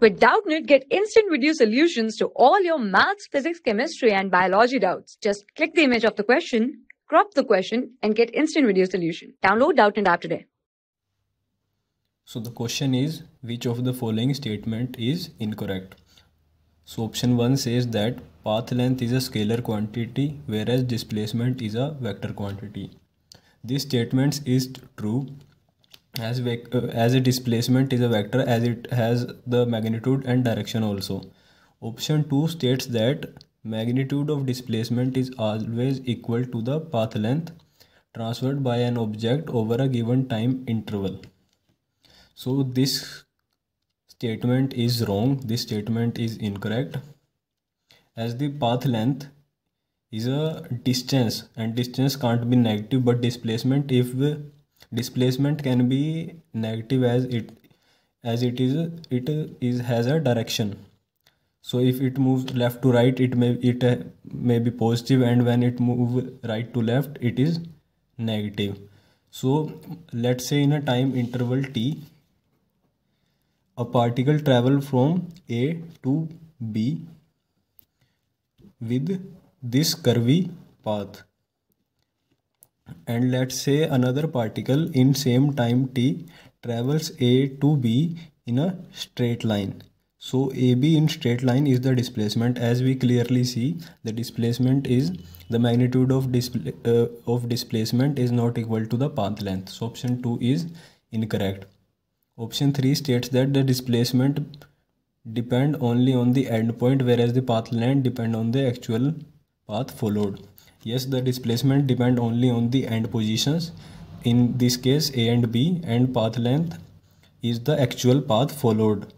With Doubtnit, get instant video solutions to all your maths, physics, chemistry, and biology doubts. Just click the image of the question, crop the question, and get instant video solution. Download Doubtnit app today. So the question is, which of the following statement is incorrect? So option 1 says that path length is a scalar quantity whereas displacement is a vector quantity. This statement is true as, uh, as a displacement is a vector as it has the magnitude and direction also. Option 2 states that magnitude of displacement is always equal to the path length transferred by an object over a given time interval. So this statement is wrong, this statement is incorrect as the path length is a distance and distance can't be negative but displacement if displacement can be negative as it as it is it is has a direction so if it moves left to right it may it may be positive and when it move right to left it is negative so let's say in a time interval t a particle travel from a to b with this curvy path and let's say another particle in same time t travels a to b in a straight line. So AB in straight line is the displacement as we clearly see the displacement is the magnitude of, uh, of displacement is not equal to the path length. So option 2 is incorrect. Option 3 states that the displacement depend only on the endpoint whereas the path length depend on the actual path followed. Yes, the displacement depend only on the end positions. In this case, A and B and path length is the actual path followed.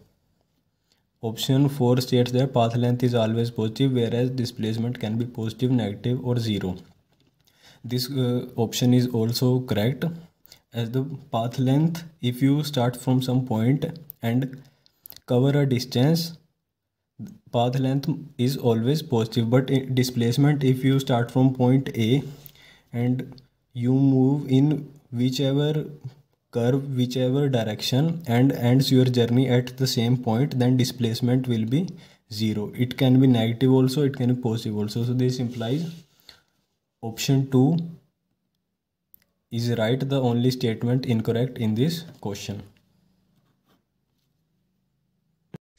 Option 4 states that path length is always positive whereas displacement can be positive, negative or 0. This uh, option is also correct as the path length if you start from some point and cover a distance path length is always positive but displacement if you start from point A and you move in whichever curve whichever direction and ends your journey at the same point then displacement will be zero it can be negative also it can be positive also so this implies option 2 is right the only statement incorrect in this question